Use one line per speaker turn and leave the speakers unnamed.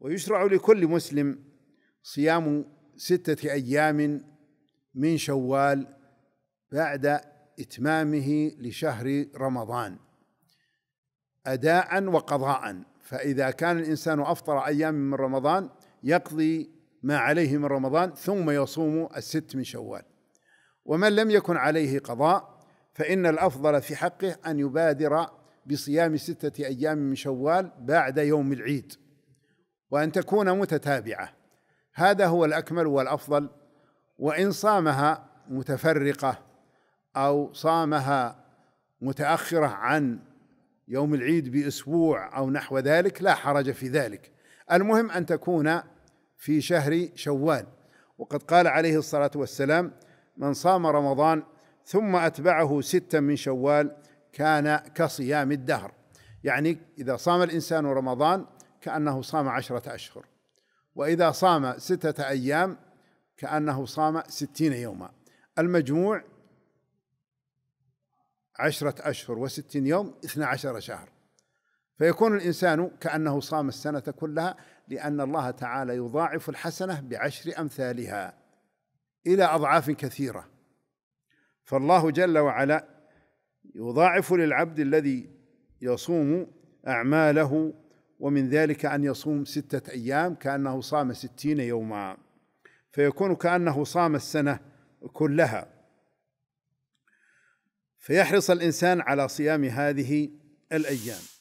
ويشرع لكل مسلم صيام ستة أيام من شوال بعد إتمامه لشهر رمضان أداء وقضاء فإذا كان الإنسان أفطر أيام من رمضان يقضي ما عليه من رمضان ثم يصوم الست من شوال ومن لم يكن عليه قضاء فإن الأفضل في حقه أن يبادر بصيام ستة أيام من شوال بعد يوم العيد وأن تكون متتابعة هذا هو الأكمل والأفضل وإن صامها متفرقة أو صامها متأخرة عن يوم العيد بأسبوع أو نحو ذلك لا حرج في ذلك المهم أن تكون في شهر شوال وقد قال عليه الصلاة والسلام من صام رمضان ثم أتبعه ستا من شوال كان كصيام الدهر يعني إذا صام الإنسان رمضان كأنه صام عشرة أشهر وإذا صام ستة أيام كأنه صام ستين يوما المجموع عشرة أشهر وستين يوم اثنى عشر شهر فيكون الإنسان كأنه صام السنة كلها لأن الله تعالى يضاعف الحسنة بعشر أمثالها إلى أضعاف كثيرة فالله جل وعلا يضاعف للعبد الذي يصوم أعماله ومن ذلك أن يصوم ستة أيام كأنه صام ستين يوما فيكون كأنه صام السنة كلها فيحرص الإنسان على صيام هذه الأيام